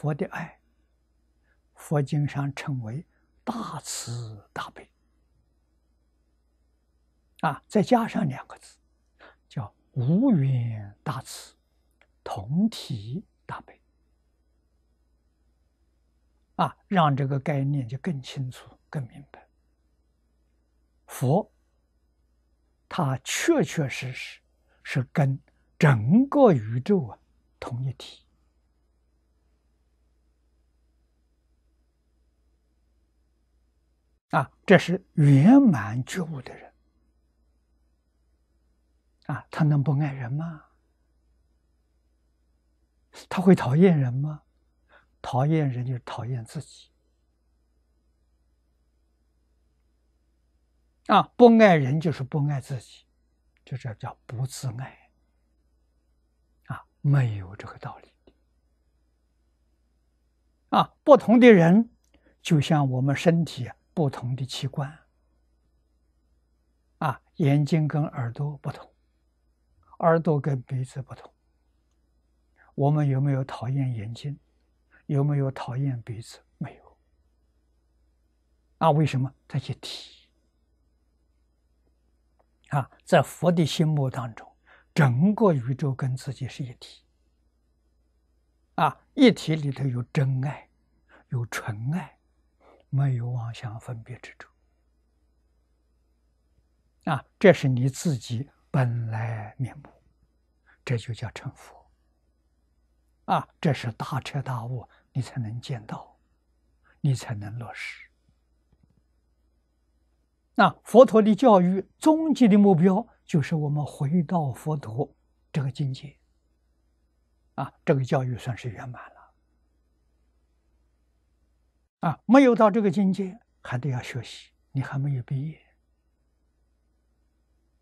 佛的爱，佛经上称为大慈大悲，啊，再加上两个字，叫无缘大慈，同体大悲，啊，让这个概念就更清楚、更明白。佛，他确确实实是跟整个宇宙啊同一体。啊，这是圆满觉悟的人。啊，他能不爱人吗？他会讨厌人吗？讨厌人就是讨厌自己。啊，不爱人就是不爱自己，就这叫不自爱。啊，没有这个道理。啊，不同的人就像我们身体啊。不同的器官啊，眼睛跟耳朵不同，耳朵跟鼻子不同。我们有没有讨厌眼睛？有没有讨厌鼻子？没有。啊，为什么这些体。啊，在佛的心目当中，整个宇宙跟自己是一体。啊，一体里头有真爱，有纯爱。没有妄想分别之处。啊，这是你自己本来面目，这就叫成佛。啊，这是大彻大悟，你才能见到，你才能落实。那佛陀的教育终极的目标，就是我们回到佛陀这个境界，啊，这个教育算是圆满了。啊，没有到这个境界，还得要学习。你还没有毕业，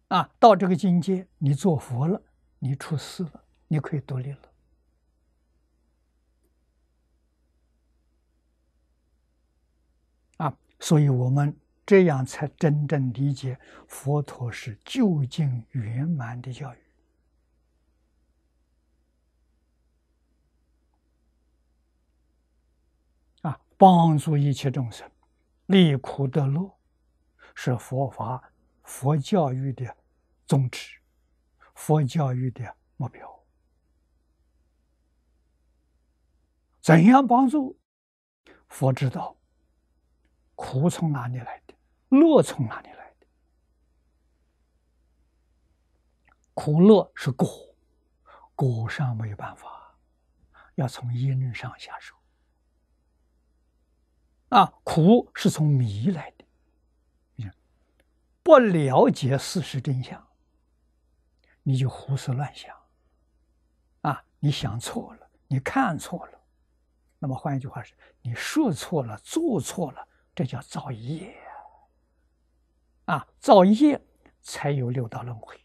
啊，到这个境界，你做佛了，你出世了，你可以独立了。啊，所以我们这样才真正理解佛陀是究竟圆满的教育。帮助一切众生离苦得乐，是佛法、佛教育的宗旨，佛教育的目标。怎样帮助？佛知道苦从哪里来的，乐从哪里来的？苦乐是果，果上没有办法，要从因上下手。啊，苦是从迷来的。不了解事实真相，你就胡思乱想。啊，你想错了，你看错了，那么换一句话是，你说错了，做错了，这叫造业。啊，造业才有六道轮回，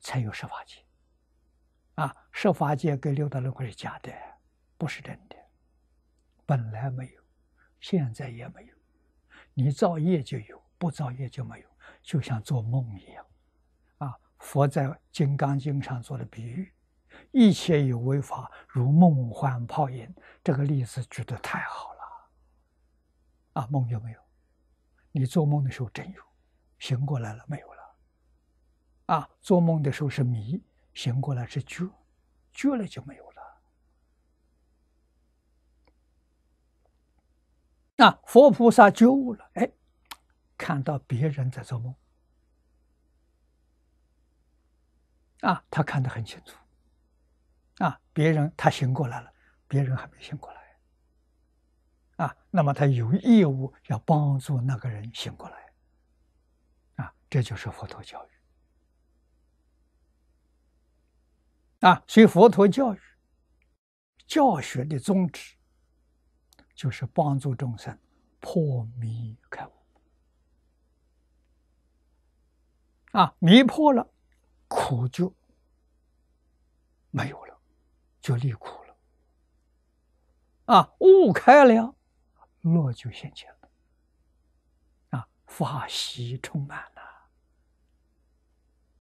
才有十法界。啊，十法界跟六道轮回是假的，不是真的，本来没有。现在也没有，你造业就有，不造业就没有，就像做梦一样，啊！佛在《金刚经》上做的比喻，一切有为法如梦幻泡影，这个例子举的太好了，啊，梦有没有？你做梦的时候真有，醒过来了没有了，啊，做梦的时候是迷，醒过来是觉，觉了就没有。那佛菩萨救了，哎，看到别人在做梦，啊，他看得很清楚，啊，别人他醒过来了，别人还没醒过来，啊，那么他有义务要帮助那个人醒过来，啊，这就是佛陀教育，啊，所以佛陀教育教学的宗旨。就是帮助众生破迷开悟，啊，迷破了，苦就没有了，就离苦了，啊，悟开了，乐就现前了，啊，法喜充满了。